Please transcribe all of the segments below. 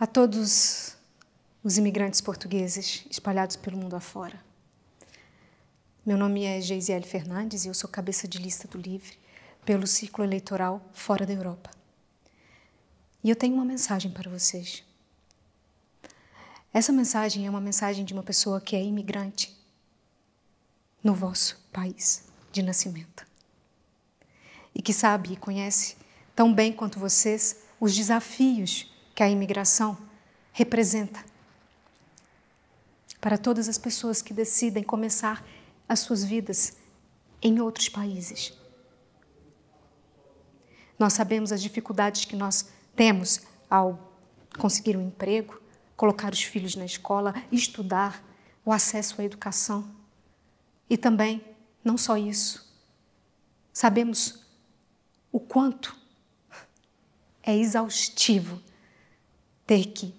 a todos os imigrantes portugueses espalhados pelo mundo afora. Meu nome é Geisiel Fernandes e eu sou cabeça de lista do LIVRE pelo círculo eleitoral fora da Europa. E eu tenho uma mensagem para vocês. Essa mensagem é uma mensagem de uma pessoa que é imigrante no vosso país de nascimento e que sabe e conhece tão bem quanto vocês os desafios que a imigração representa para todas as pessoas que decidem começar as suas vidas em outros países. Nós sabemos as dificuldades que nós temos ao conseguir um emprego, colocar os filhos na escola, estudar, o acesso à educação. E também, não só isso, sabemos o quanto é exaustivo ter que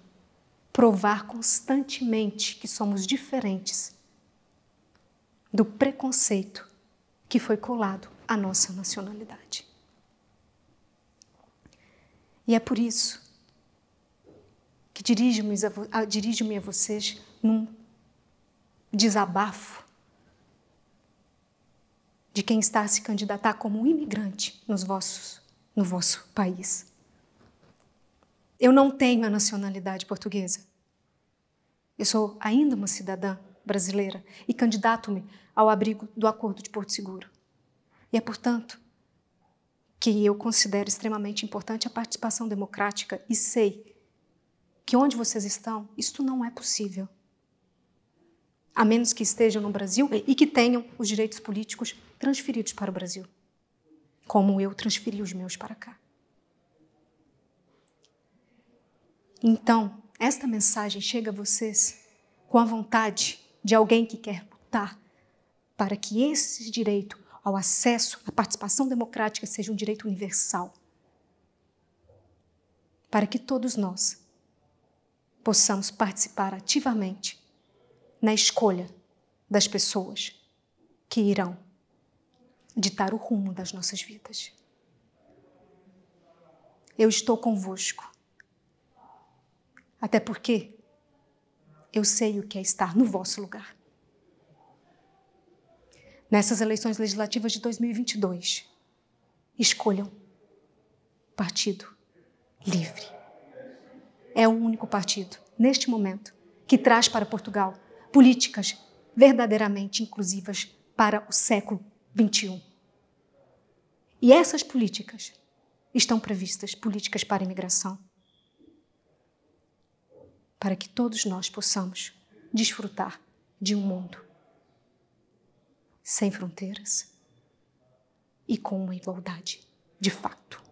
provar constantemente que somos diferentes do preconceito que foi colado à nossa nacionalidade. E é por isso que dirijo-me a, dirijo a vocês num desabafo de quem está a se candidatar como imigrante nos vossos, no vosso país. Eu não tenho a nacionalidade portuguesa. Eu sou ainda uma cidadã brasileira e candidato-me ao abrigo do Acordo de Porto Seguro. E é, portanto, que eu considero extremamente importante a participação democrática e sei que onde vocês estão, isto não é possível. A menos que estejam no Brasil e que tenham os direitos políticos transferidos para o Brasil, como eu transferi os meus para cá. Então, esta mensagem chega a vocês com a vontade de alguém que quer lutar para que esse direito ao acesso à participação democrática seja um direito universal. Para que todos nós possamos participar ativamente na escolha das pessoas que irão ditar o rumo das nossas vidas. Eu estou convosco até porque eu sei o que é estar no vosso lugar. Nessas eleições legislativas de 2022, escolham Partido Livre. É o único partido, neste momento, que traz para Portugal políticas verdadeiramente inclusivas para o século XXI. E essas políticas estão previstas políticas para a imigração para que todos nós possamos desfrutar de um mundo sem fronteiras e com uma igualdade de fato.